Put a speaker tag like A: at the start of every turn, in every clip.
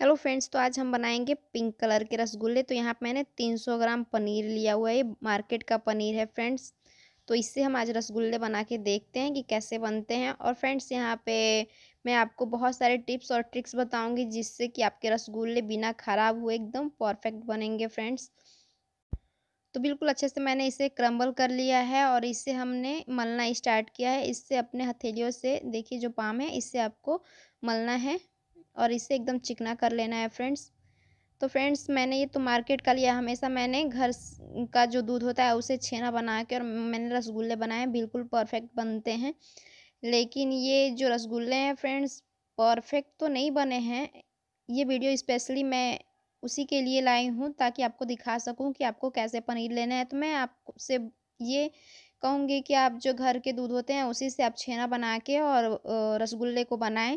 A: hello friends तो आज हम बनाएंगे पिंक कलर के रसगुल्ले तो यहाँ पे मैंने 300 ग्राम पनीर लिया हुआ है ये मार्केट का पनीर है फ्रेंड्स तो इससे हम आज रसगुल्ले बना के देखते हैं कि कैसे बनते हैं और फ्रेंड्स यहाँ पे मैं आपको बहुत सारे टिप्स और ट्रिक्स बताऊंगी जिससे कि आपके रसगुल्ले बिना ख़राब हुए एकदम परफेक्ट बनेंगे फ्रेंड्स तो बिल्कुल अच्छे से मैंने इसे क्रम्बल कर लिया है और इसे हमने मलना स्टार्ट किया है इससे अपने हथेलियों से देखिए जो पाम है इससे आपको मलना है और इसे एकदम चिकना कर लेना है फ्रेंड्स तो फ्रेंड्स मैंने ये तो मार्केट का लिया हमेशा मैंने घर का जो दूध होता है उसे छेना बना के और मैंने रसगुल्ले बनाए बिल्कुल परफेक्ट बनते हैं लेकिन ये जो रसगुल्ले हैं फ्रेंड्स परफेक्ट तो नहीं बने हैं ये वीडियो स्पेशली मैं उसी के लिए लाई हूँ ताकि आपको दिखा सकूँ कि आपको कैसे पनीर लेना है तो मैं आपसे ये कहूँगी कि आप जो घर के दूध होते हैं उसी से आप छेना बना के और रसगुल्ले को बनाएं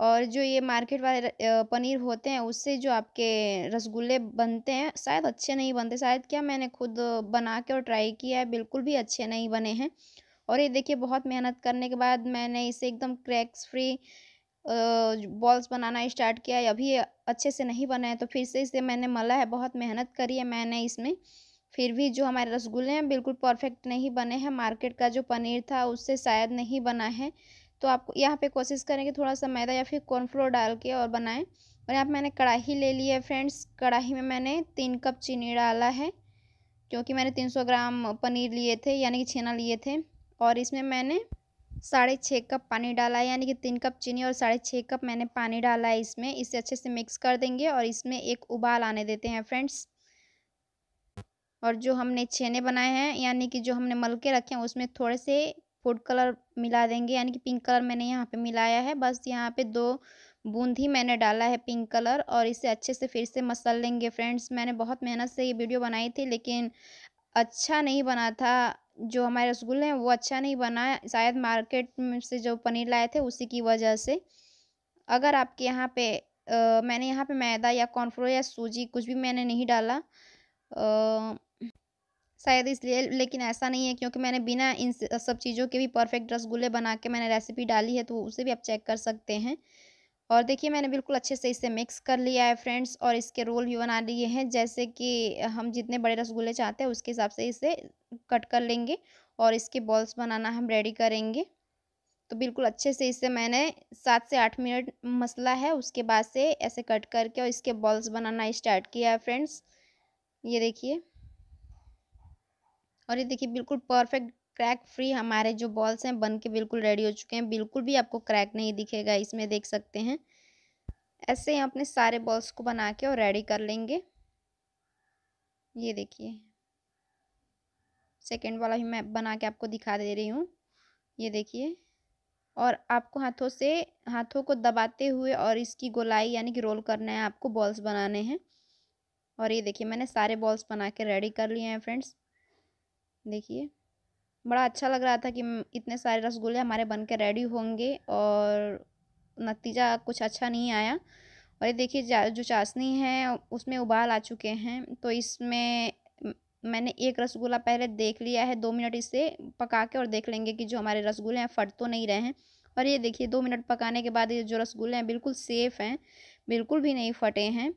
A: और जो ये मार्केट वाले पनीर होते हैं उससे जो आपके रसगुल्ले बनते हैं शायद अच्छे नहीं बनते शायद क्या मैंने खुद बना के और ट्राई किया है बिल्कुल भी अच्छे नहीं बने हैं और ये देखिए बहुत मेहनत करने के बाद मैंने इसे एकदम क्रैक्स फ्री बॉल्स बनाना स्टार्ट किया है अभी अच्छे से नहीं बना है तो फिर से इसे मैंने मला है बहुत मेहनत करी है मैंने इसमें फिर भी जो हमारे रसगुल्ले हैं बिल्कुल परफेक्ट नहीं बने हैं मार्केट का जो पनीर था उससे शायद नहीं बना है तो आप यहाँ पे कोशिश करें कि थोड़ा सा मैदा या फिर कॉर्नफ्लोर डाल के और बनाएं और यहाँ पर मैंने कढ़ाई ले ली है फ्रेंड्स कढ़ाई में मैंने तीन कप चीनी डाला है क्योंकि मैंने तीन सौ ग्राम पनीर लिए थे यानी कि छेना लिए थे और इसमें मैंने साढ़े छः कप पानी डाला है यानी कि तीन कप चीनी और साढ़े छः कप मैंने पानी डाला है इसमें इसे अच्छे से मिक्स कर देंगे और इसमें एक उबाल आने देते हैं फ्रेंड्स और जो हमने छेने बनाए हैं यानी कि जो हमने मल के रखे हैं उसमें थोड़े से फूड कलर मिला देंगे यानी कि पिंक कलर मैंने यहाँ पे मिलाया है बस यहाँ पे दो बूंद ही मैंने डाला है पिंक कलर और इसे अच्छे से फिर से मसल लेंगे फ्रेंड्स मैंने बहुत मेहनत से ये वीडियो बनाई थी लेकिन अच्छा नहीं बना था जो हमारे रसगुल्ले हैं वो अच्छा नहीं बना शायद मार्केट से जो पनीर लाए थे उसी की वजह से अगर आपके यहाँ पे आ, मैंने यहाँ पे मैदा या कॉर्नफ्लोर या सूजी कुछ भी मैंने नहीं डाला आ, शायद इसलिए लेकिन ऐसा नहीं है क्योंकि मैंने बिना इन सब चीज़ों के भी परफेक्ट रसगुल्ले बना के मैंने रेसिपी डाली है तो उसे भी आप चेक कर सकते हैं और देखिए मैंने बिल्कुल अच्छे से इसे मिक्स कर लिया है फ्रेंड्स और इसके रोल भी बना लिए हैं जैसे कि हम जितने बड़े रसगुल्ले चाहते हैं उसके हिसाब से इसे कट कर लेंगे और इसके बॉल्स बनाना हम रेडी करेंगे तो बिल्कुल अच्छे से इसे मैंने सात से आठ मिनट मसला है उसके बाद से ऐसे कट करके और इसके बॉल्स बनाना स्टार्ट किया है फ्रेंड्स ये देखिए और ये देखिए बिल्कुल परफेक्ट क्रैक फ्री हमारे जो बॉल्स हैं बन के बिल्कुल रेडी हो चुके हैं बिल्कुल भी आपको क्रैक नहीं दिखेगा इसमें देख सकते हैं ऐसे ही अपने सारे बॉल्स को बना के और रेडी कर लेंगे ये देखिए सेकेंड वाला भी मैं बना के आपको दिखा दे रही हूँ ये देखिए और आपको हाथों से हाथों को दबाते हुए और इसकी गोलाई यानी कि रोल करना है आपको बॉल्स बनाने हैं और ये देखिए मैंने सारे बॉल्स बना के रेडी कर लिए हैं फ्रेंड्स देखिए बड़ा अच्छा लग रहा था कि इतने सारे रसगुल्ले हमारे बन के रेडी होंगे और नतीजा कुछ अच्छा नहीं आया और ये देखिए जो चाशनी है उसमें उबाल आ चुके हैं तो इसमें मैंने एक रसगुल्ला पहले देख लिया है दो मिनट इसे पका के और देख लेंगे कि जो हमारे रसगुल्ले हैं फट तो नहीं रहे हैं और ये देखिए दो मिनट पकाने के बाद ये जो रसगुल्ले हैं बिल्कुल सेफ़ हैं बिल्कुल भी नहीं फटे हैं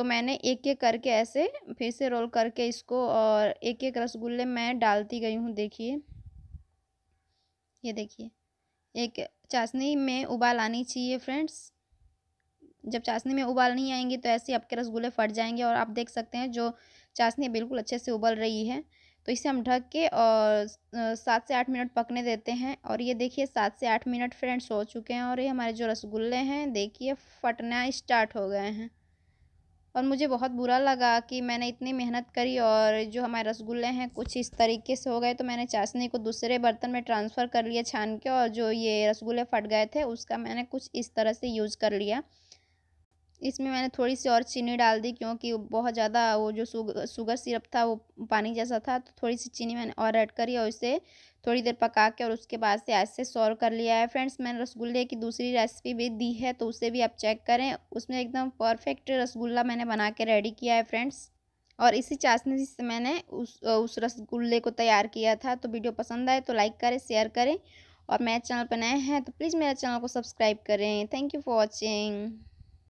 A: तो मैंने एक एक करके ऐसे फिर से रोल करके इसको और एक एक रसगुल्ले मैं डालती गई हूँ देखिए ये देखिए एक चाशनी में उबाल आनी चाहिए फ्रेंड्स जब चाशनी में उबाल नहीं आएंगे तो ऐसे ही आपके रसगुल्ले फट जाएंगे और आप देख सकते हैं जो चाशनी बिल्कुल अच्छे से उबल रही है तो इसे हम ढक के और सात से आठ मिनट पकने देते हैं और ये देखिए सात से आठ मिनट फ्रेंड्स हो चुके हैं और ये हमारे जो रसगुल्ले हैं देखिए फटना स्टार्ट हो गए हैं और मुझे बहुत बुरा लगा कि मैंने इतनी मेहनत करी और जो हमारे रसगुल्ले हैं कुछ इस तरीके से हो गए तो मैंने चाशनी को दूसरे बर्तन में ट्रांसफ़र कर लिया छान के और जो ये रसगुल्ले फट गए थे उसका मैंने कुछ इस तरह से यूज़ कर लिया इसमें मैंने थोड़ी सी और चीनी डाल दी क्योंकि बहुत ज़्यादा वो जो शुगर सिरप था वो पानी जैसा था तो थोड़ी सी चीनी मैंने और ऐड करी और इसे थोड़ी देर पका के और उसके बाद से ऐसे सॉर्व कर लिया है फ्रेंड्स मैंने रसगुल्ले की दूसरी रेसिपी भी दी है तो उसे भी आप चेक करें उसमें एकदम परफेक्ट रसगुल्ला मैंने बना के रेडी किया है फ्रेंड्स और इसी चाशनी से मैंने उस उस रसगुल्ले को तैयार किया था तो वीडियो पसंद आए तो लाइक करें शेयर करें और मेरे चैनल पर नए हैं तो प्लीज़ मेरे चैनल को सब्सक्राइब करें थैंक यू फॉर वॉचिंग